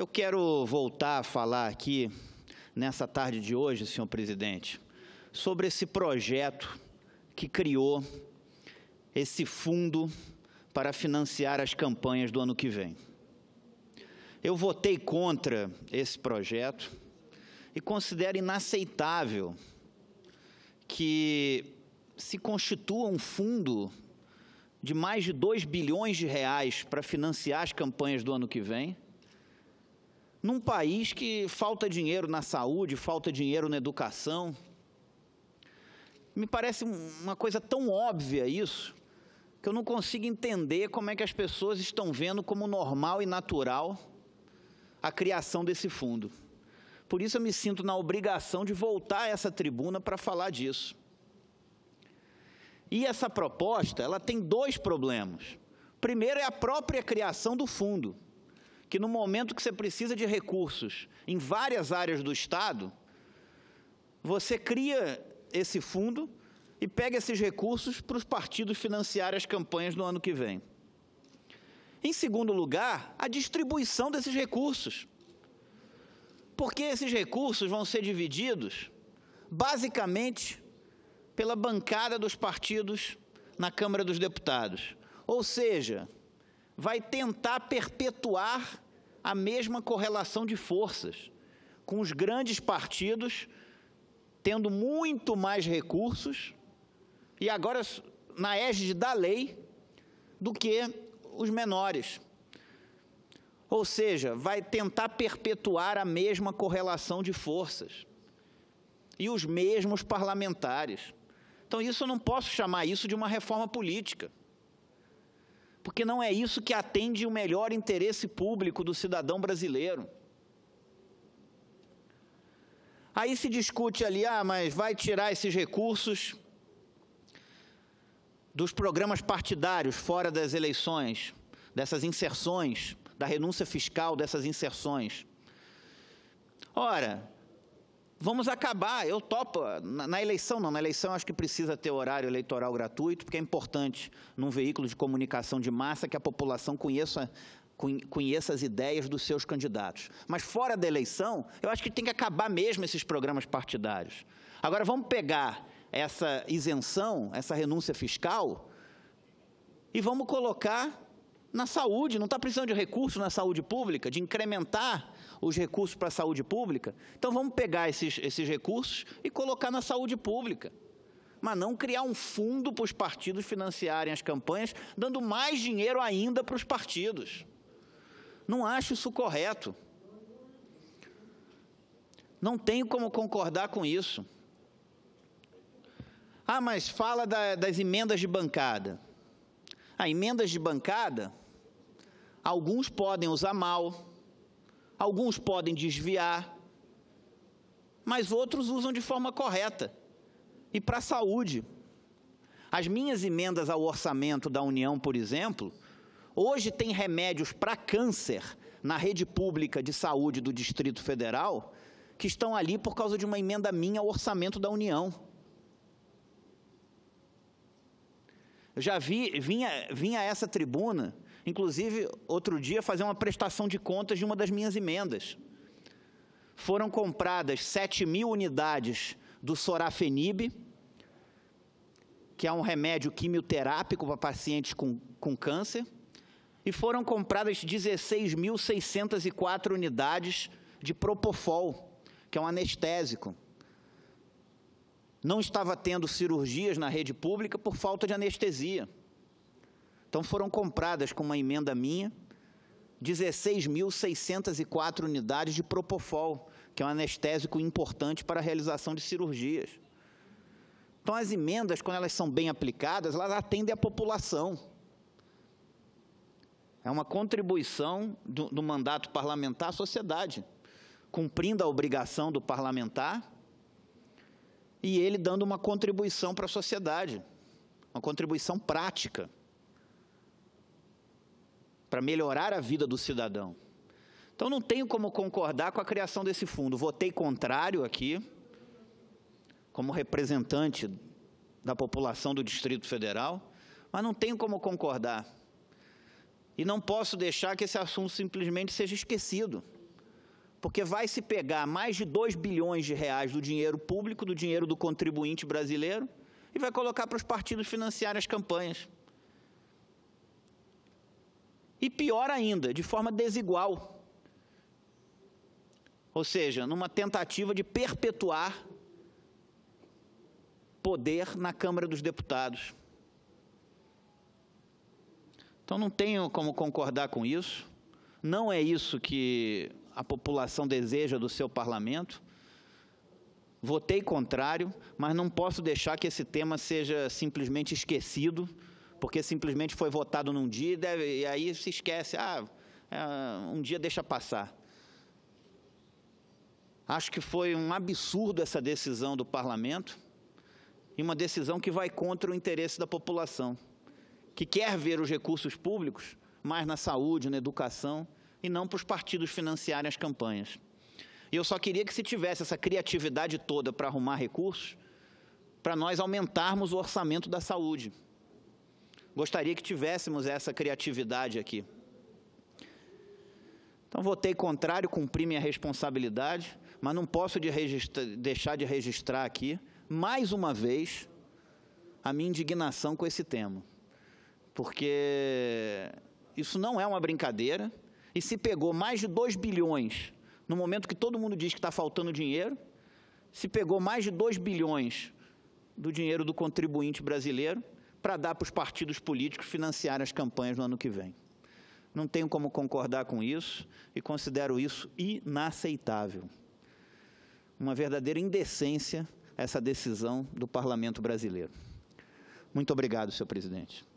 Eu quero voltar a falar aqui, nessa tarde de hoje, senhor presidente, sobre esse projeto que criou esse fundo para financiar as campanhas do ano que vem. Eu votei contra esse projeto e considero inaceitável que se constitua um fundo de mais de 2 bilhões de reais para financiar as campanhas do ano que vem num país que falta dinheiro na saúde, falta dinheiro na educação. Me parece uma coisa tão óbvia isso, que eu não consigo entender como é que as pessoas estão vendo como normal e natural a criação desse fundo. Por isso eu me sinto na obrigação de voltar a essa tribuna para falar disso. E essa proposta, ela tem dois problemas. Primeiro é a própria criação do fundo que no momento que você precisa de recursos em várias áreas do Estado, você cria esse fundo e pega esses recursos para os partidos financiar as campanhas no ano que vem. Em segundo lugar, a distribuição desses recursos. Porque esses recursos vão ser divididos basicamente pela bancada dos partidos na Câmara dos Deputados. Ou seja, vai tentar perpetuar a mesma correlação de forças, com os grandes partidos tendo muito mais recursos e agora na égide da lei do que os menores. Ou seja, vai tentar perpetuar a mesma correlação de forças e os mesmos parlamentares. Então, isso eu não posso chamar isso de uma reforma política porque não é isso que atende o melhor interesse público do cidadão brasileiro. Aí se discute ali, ah, mas vai tirar esses recursos dos programas partidários fora das eleições, dessas inserções, da renúncia fiscal dessas inserções. Ora, Vamos acabar, eu topo, na, na eleição não, na eleição acho que precisa ter horário eleitoral gratuito, porque é importante num veículo de comunicação de massa que a população conheça conheça as ideias dos seus candidatos. Mas fora da eleição, eu acho que tem que acabar mesmo esses programas partidários. Agora, vamos pegar essa isenção, essa renúncia fiscal, e vamos colocar na saúde. Não está precisando de recurso na saúde pública, de incrementar os recursos para a saúde pública, então vamos pegar esses, esses recursos e colocar na saúde pública. Mas não criar um fundo para os partidos financiarem as campanhas, dando mais dinheiro ainda para os partidos. Não acho isso correto. Não tenho como concordar com isso. Ah, mas fala da, das emendas de bancada. As emendas de bancada, alguns podem usar mal, Alguns podem desviar, mas outros usam de forma correta. E para a saúde. As minhas emendas ao orçamento da União, por exemplo, hoje tem remédios para câncer na rede pública de saúde do Distrito Federal que estão ali por causa de uma emenda minha ao orçamento da União. Eu já vi, vinha, vinha essa tribuna Inclusive, outro dia, fazer uma prestação de contas de uma das minhas emendas. Foram compradas 7 mil unidades do Sorafenib, que é um remédio quimioterápico para pacientes com, com câncer, e foram compradas 16.604 unidades de Propofol, que é um anestésico. Não estava tendo cirurgias na rede pública por falta de anestesia. Então foram compradas com uma emenda minha 16.604 unidades de Propofol, que é um anestésico importante para a realização de cirurgias. Então as emendas, quando elas são bem aplicadas, elas atendem a população. É uma contribuição do, do mandato parlamentar à sociedade, cumprindo a obrigação do parlamentar e ele dando uma contribuição para a sociedade, uma contribuição prática para melhorar a vida do cidadão. Então não tenho como concordar com a criação desse fundo. Votei contrário aqui, como representante da população do Distrito Federal, mas não tenho como concordar. E não posso deixar que esse assunto simplesmente seja esquecido. Porque vai se pegar mais de 2 bilhões de reais do dinheiro público, do dinheiro do contribuinte brasileiro, e vai colocar para os partidos financiarem as campanhas. E pior ainda, de forma desigual. Ou seja, numa tentativa de perpetuar poder na Câmara dos Deputados. Então não tenho como concordar com isso. Não é isso que a população deseja do seu parlamento. Votei contrário, mas não posso deixar que esse tema seja simplesmente esquecido porque simplesmente foi votado num dia e, deve, e aí se esquece, ah, é, um dia deixa passar. Acho que foi um absurdo essa decisão do parlamento e uma decisão que vai contra o interesse da população, que quer ver os recursos públicos mais na saúde, na educação e não para os partidos financiarem as campanhas. E eu só queria que se tivesse essa criatividade toda para arrumar recursos, para nós aumentarmos o orçamento da saúde Gostaria que tivéssemos essa criatividade aqui. Então, votei contrário, cumpri minha responsabilidade, mas não posso de deixar de registrar aqui, mais uma vez, a minha indignação com esse tema. Porque isso não é uma brincadeira, e se pegou mais de 2 bilhões, no momento que todo mundo diz que está faltando dinheiro, se pegou mais de 2 bilhões do dinheiro do contribuinte brasileiro, para dar para os partidos políticos financiarem as campanhas no ano que vem. Não tenho como concordar com isso e considero isso inaceitável. Uma verdadeira indecência essa decisão do parlamento brasileiro. Muito obrigado, senhor presidente.